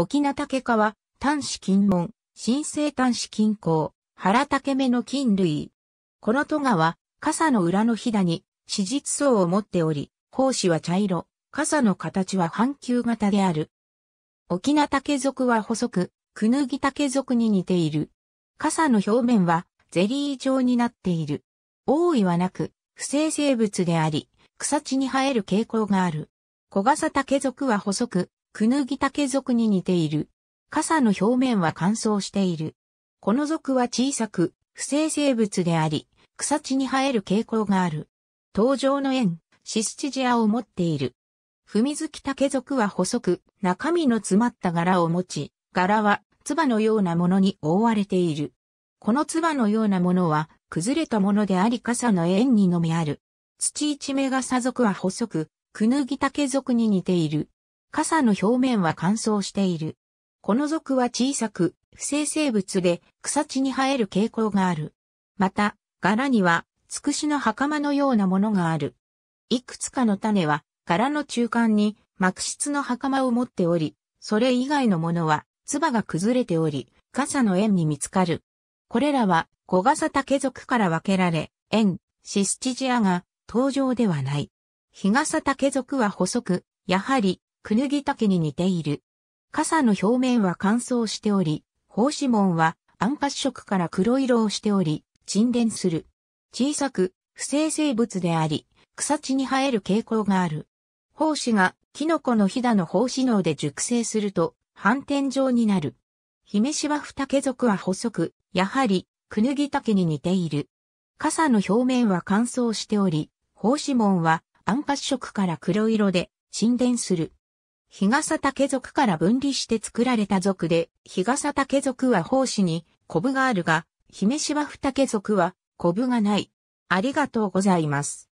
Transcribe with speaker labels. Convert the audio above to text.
Speaker 1: 沖縄竹科は、単子金門、新生端子金鉱、原竹目の菌類。このトガは、傘の裏のひだに、史実層を持っており、胞子は茶色、傘の形は半球型である。沖縄竹属は細く、くぬぎ竹属に似ている。傘の表面は、ゼリー状になっている。多いはなく、不正生物であり、草地に生える傾向がある。小傘竹属は細く、クヌギタケ属に似ている。傘の表面は乾燥している。この属は小さく、不正生物であり、草地に生える傾向がある。登場の縁、シスチジアを持っている。踏みキきケ属は細く、中身の詰まった柄を持ち、柄は、唾のようなものに覆われている。この唾のようなものは、崩れたものであり傘の縁にのみある。土一目ガサ属は細く、クヌギタケ属に似ている。傘の表面は乾燥している。この属は小さく、不正生物で草地に生える傾向がある。また、柄には、つくしの袴のようなものがある。いくつかの種は、柄の中間に、膜質の袴を持っており、それ以外のものは、唾が崩れており、傘の縁に見つかる。これらは、小傘竹属から分けられ、縁、シスチジアが、登場ではない。日傘竹属は細く、やはり、クヌギケに似ている。傘の表面は乾燥しており、胞子紋は暗褐色から黒色をしており、沈殿する。小さく、不正生物であり、草地に生える傾向がある。胞子がキノコのひだの胞子脳で熟成すると、反転状になる。姫芝二毛属は細く、やはり、クヌギケに似ている。傘の表面は乾燥しており、胞子紋は暗褐色から黒色で、沈殿する。日傘竹族から分離して作られた族で、日傘竹族は胞子に、コブがあるが、姫芝二竹族は、コブがない。ありがとうございます。